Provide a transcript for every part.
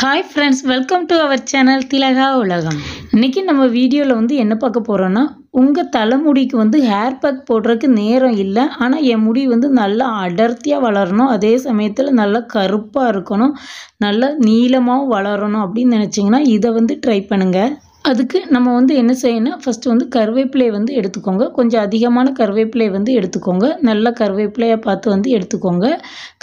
hi friends welcome to our channel Thilaga Ulagam இன்றைக்கி நம்ம வீடியோவில் வந்து என்ன பார்க்க போகிறோன்னா உங்கள் தலைமுடிக்கு வந்து ஹேர் பேக் போடுறதுக்கு நேரம் இல்லை ஆனால் என் முடி வந்து நல்லா அடர்த்தியாக வளரணும் அதே சமயத்தில் நல்லா கருப்பாக இருக்கணும் நல்லா நீளமாகவும் வளரணும் அப்படின்னு நினச்சிங்கன்னா இதை வந்து ட்ரை பண்ணுங்கள் அதுக்கு நம்ம வந்து என்ன செய்யணும் ஃபஸ்ட்டு வந்து கருவேப்பிலையை வந்து எடுத்துக்கோங்க கொஞ்சம் அதிகமான கருவேப்பிலையை வந்து எடுத்துக்கோங்க நல்ல கருவேப்பிலையை பார்த்து வந்து எடுத்துக்கோங்க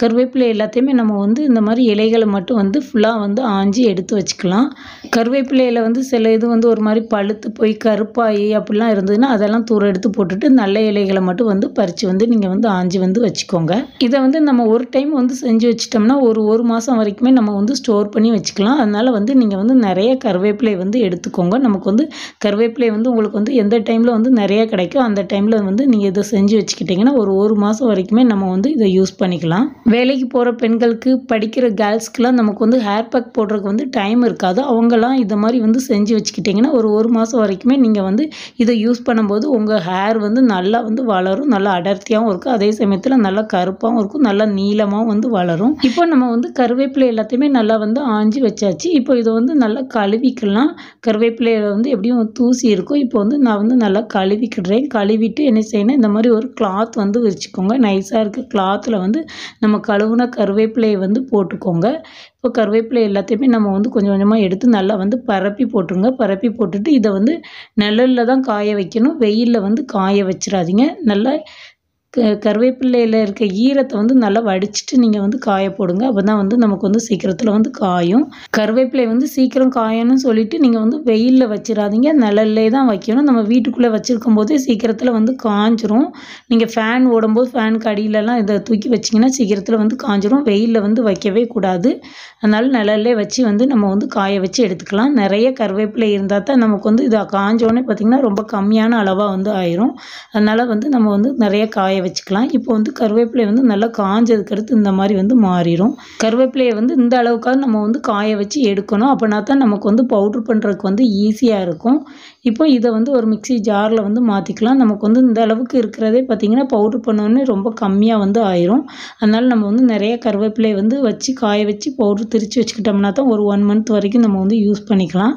கருவேப்பிலை எல்லாத்தையுமே நம்ம வந்து இந்த மாதிரி இலைகளை மட்டும் வந்து ஃபுல்லாக வந்து ஆஞ்சி எடுத்து வச்சுக்கலாம் கருவேப்பிலையில் வந்து சில இது வந்து ஒரு மாதிரி பழுத்து போய் கருப்பாயி அப்படிலாம் இருந்ததுன்னா அதெல்லாம் தூர எடுத்து போட்டுட்டு நல்ல இலைகளை மட்டும் வந்து பறித்து வந்து நீங்கள் வந்து ஆஞ்சி வந்து வச்சுக்கோங்க இதை வந்து நம்ம ஒரு டைம் வந்து செஞ்சு வச்சிட்டோம்னா ஒரு ஒரு மாதம் வரைக்குமே நம்ம வந்து ஸ்டோர் பண்ணி வச்சுக்கலாம் அதனால் வந்து நீங்கள் வந்து நிறைய கருவேப்பிலை வந்து எடுத்துக்கோங்க இருக்கிறவங்க நமக்கு வந்து கருவேப்பிலை வந்து உங்களுக்கு வந்து எந்த டைமில் வந்து நிறையா கிடைக்கும் அந்த டைமில் வந்து நீங்கள் இதை செஞ்சு வச்சுக்கிட்டிங்கன்னா ஒரு ஒரு மாதம் வரைக்குமே நம்ம வந்து இதை யூஸ் பண்ணிக்கலாம் வேலைக்கு போகிற பெண்களுக்கு படிக்கிற கேர்ள்ஸ்க்கெலாம் நமக்கு வந்து ஹேர் பேக் போடுறதுக்கு வந்து டைம் இருக்காது அவங்களாம் இதை மாதிரி வந்து செஞ்சு வச்சுக்கிட்டிங்கன்னா ஒரு ஒரு மாதம் வரைக்குமே நீங்கள் வந்து இதை யூஸ் பண்ணும்போது உங்கள் ஹேர் வந்து நல்லா வந்து வளரும் நல்லா அடர்த்தியாகவும் இருக்கும் அதே சமயத்தில் நல்லா கருப்பாகவும் இருக்கும் நல்லா நீளமாகவும் வந்து வளரும் இப்போ நம்ம வந்து கருவேப்பிலை எல்லாத்தையுமே நல்லா வந்து ஆஞ்சி வச்சாச்சு இப்போ இதை வந்து நல்லா கழுவிக்கலாம் கருவேப்பிலை பிள்ளையில வந்து எப்படியும் தூசி இருக்கும் இப்போ வந்து நான் வந்து நல்லா கழுவிக்கிடுறேன் கழுவிட்டு என்ன செய்யணும் இந்த மாதிரி ஒரு கிளாத் வந்து வச்சுக்கோங்க நைஸாக இருக்க கிளாத்தில் வந்து நம்ம கழுவுன கருவேப்பிலையை வந்து போட்டுக்கோங்க இப்போ கருவேப்பிலை எல்லாத்தையுமே நம்ம வந்து கொஞ்சம் கொஞ்சமாக எடுத்து நல்லா வந்து பரப்பி போட்டுருங்க பரப்பி போட்டுட்டு இதை வந்து நிழலில் தான் காய வைக்கணும் வெயிலில் வந்து காய வச்சிடாதீங்க நல்லா க கருவேப்பிலையில் இருக்க ஈரத்தை வந்து நல்லா வடிச்சிட்டு நீங்கள் வந்து காய போடுங்க அப்போ தான் வந்து நமக்கு வந்து சீக்கிரத்தில் வந்து காயும் கருவேப்பிலை வந்து சீக்கிரம் காயணும்னு சொல்லிவிட்டு நீங்கள் வந்து வெயிலில் வச்சிடாதீங்க நிழல்லே தான் வைக்கணும் நம்ம வீட்டுக்குள்ளே வச்சுருக்கும் போதே சீக்கிரத்தில் வந்து காஞ்சிரும் நீங்கள் ஃபேன் ஓடும்போது ஃபேனுக்கு அடியிலலாம் இதை தூக்கி வச்சிங்கன்னா சீக்கிரத்தில் வந்து காஞ்சிரும் வெயிலில் வந்து வைக்கவே கூடாது அதனால் நிழல்லே வச்சு வந்து நம்ம வந்து காய வச்சு எடுத்துக்கலாம் நிறைய கருவேப்பிலை இருந்தால் தான் நமக்கு வந்து இதை காஞ்சோடனே பார்த்திங்கன்னா ரொம்ப கம்மியான அளவாக வந்து ஆயிரும் அதனால் வந்து நம்ம வந்து நிறைய காய காய வச்சுக்கலாம் இப்போ வந்து கருவேப்பிலை வந்து நல்லா காஞ்சதுக்கு அடுத்து இந்த மாதிரி வந்து மாறிடும் கருவேப்பிலையை வந்து இந்த அளவுக்காக நம்ம வந்து காய வச்சு எடுக்கணும் அப்படின்னா தான் நமக்கு வந்து பவுட்ரு பண்ணுறதுக்கு வந்து ஈஸியாக இருக்கும் இப்போ இதை வந்து ஒரு மிக்சி ஜாரில் வந்து மாற்றிக்கலாம் நமக்கு வந்து இந்த அளவுக்கு இருக்கிறதே பார்த்திங்கன்னா பவுட்ரு பண்ணோன்னே ரொம்ப கம்மியாக வந்து ஆயிரும் அதனால் நம்ம வந்து நிறைய கருவேப்பிலையை வந்து வச்சு காய வச்சு பவுட்ரு திரித்து வச்சுக்கிட்டோம்னா தான் ஒரு ஒன் மந்த் வரைக்கும் நம்ம வந்து யூஸ் பண்ணிக்கலாம்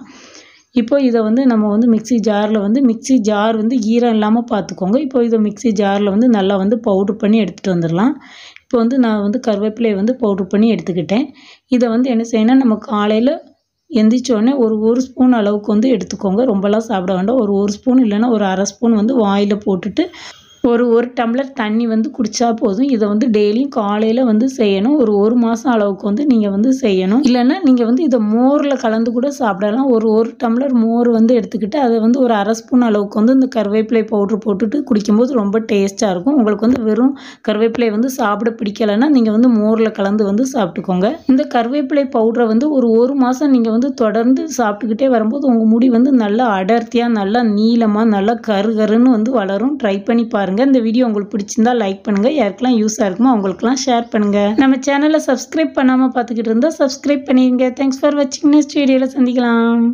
இப்போ இதை வந்து நம்ம வந்து மிக்ஸி ஜாரில் வந்து மிக்ஸி ஜார் வந்து ஈரம் இல்லாமல் பார்த்துக்கோங்க இப்போ இதை மிக்ஸி ஜாரில் வந்து நல்லா வந்து பவுட்ரு பண்ணி எடுத்துகிட்டு வந்துடலாம் இப்போ வந்து நான் வந்து கருவேப்பிலையை வந்து பவுட்ரு பண்ணி எடுத்துக்கிட்டேன் இதை வந்து என்ன செய்யணும் நம்ம காலையில் எந்திரிச்சோடனே ஒரு ஒரு ஸ்பூன் அளவுக்கு வந்து எடுத்துக்கோங்க ரொம்பலாம் சாப்பிட வேண்டாம் ஒரு ஒரு ஸ்பூன் இல்லைன்னா ஒரு அரை ஸ்பூன் வந்து வாயில் போட்டுட்டு ஒரு ஒரு டம்ளர் தண்ணி வந்து குடித்தா போதும் இதை வந்து டெய்லியும் காலையில் வந்து செய்யணும் ஒரு ஒரு மாதம் அளவுக்கு வந்து நீங்கள் வந்து செய்யணும் இல்லைன்னா நீங்கள் வந்து இதை மோரில் கலந்து கூட சாப்பிடலாம் ஒரு ஒரு டம்ளர் மோர் வந்து எடுத்துக்கிட்டு அதை வந்து ஒரு அரை ஸ்பூன் அளவுக்கு வந்து இந்த கருவேப்பிலை பவுட்ரு போட்டுட்டு குடிக்கும்போது ரொம்ப டேஸ்ட்டாக இருக்கும் உங்களுக்கு வந்து வெறும் கருவேப்பிலை வந்து சாப்பிட பிடிக்கலைன்னா நீங்கள் வந்து மோரில் கலந்து வந்து சாப்பிட்டுக்கோங்க இந்த கருவேப்பிலை பவுடரை வந்து ஒரு ஒரு மாதம் நீங்கள் வந்து தொடர்ந்து சாப்பிட்டுக்கிட்டே வரும்போது உங்கள் முடி வந்து நல்லா அடர்த்தியாக நல்லா நீளமாக நல்லா கரு கருன்னு வந்து வளரும் ட்ரை பண்ணி பாருங்கள் பாருங்கள் இந்த வீடியோ உங்களுக்கு பிடிச்சிருந்தா லைக் பண்ணுங்கள் யாருக்கெல்லாம் யூஸாக இருக்குமோ அவங்களுக்குலாம் ஷேர் பண்ணுங்கள் நம்ம சேனலை சப்ஸ்கிரைப் பண்ணாமல் பார்த்துக்கிட்டு இருந்தால் சப்ஸ்கிரைப் பண்ணிடுங்க தேங்க்ஸ் ஃபார் வாட்சிங் நெக்ஸ்ட் வீடியோவில் சந்திக்கலாம்